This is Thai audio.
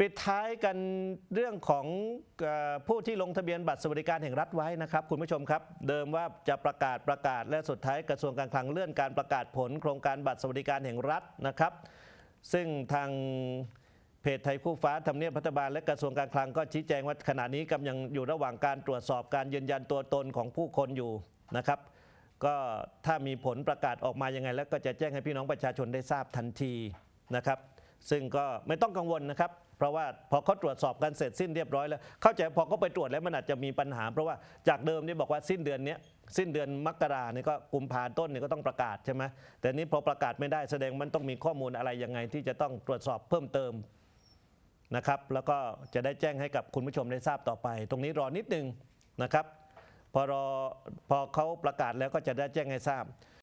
ปิดท้ายกันเรื่องของผู้ที่ลงทะเบียนบัตรสวัสดิการแห่งรัฐไว้นะครับ คุณผู้ชมครับ เดิมว่าจะประกาศประกาศและสุดท้าย กระทรวงการคลังเลื่อนการประกาศผลโครงการบัตรสวัสดิการแห่งรัฐนะครับ ซึ่งทางเพจไทยคู่ฟ้าทำเนียบรัฐบาลและกระทรวงการคลัง ก็ชี้แจงว่าขณะนี้กำลังอยู่ระหว่างการตรวจสอบการยืนยันตัวตนของผู้คนอยู่นะครับ ก็ถ้ามีผลประกาศออกมายังไง แล้วก็จะแจ้งให้พี่น้องประชาชนได้ทราบทันทีนะครับซึ่งก็ไม่ต้องกังวลนะครับ เพราะว่าพอเขาตรวจสอบกันเสร็จสิ้นเรียบร้อยแล้ว เข้าใจพอเขาไปตรวจแล้วมันอาจจะมีปัญหา เพราะว่าจากเดิมนี่บอกว่าสิ้นเดือนนี้สิ้นเดือนมกราเนี่ยก็กุมภาต้นเนี่ยก็ต้องประกาศใช่ไหมแต่นี้พอประกาศไม่ได้แสดงมันต้องมีข้อมูลอะไรยังไง ที่จะต้องตรวจสอบเพิ่มเติมนะครับ แล้วก็จะได้แจ้งให้กับคุณผู้ชมได้ทราบต่อไป ตรงนี้รอนิดนึงนะครับพอรอพอเขาประกาศแล้วก็จะได้แจ้งให้ทราบ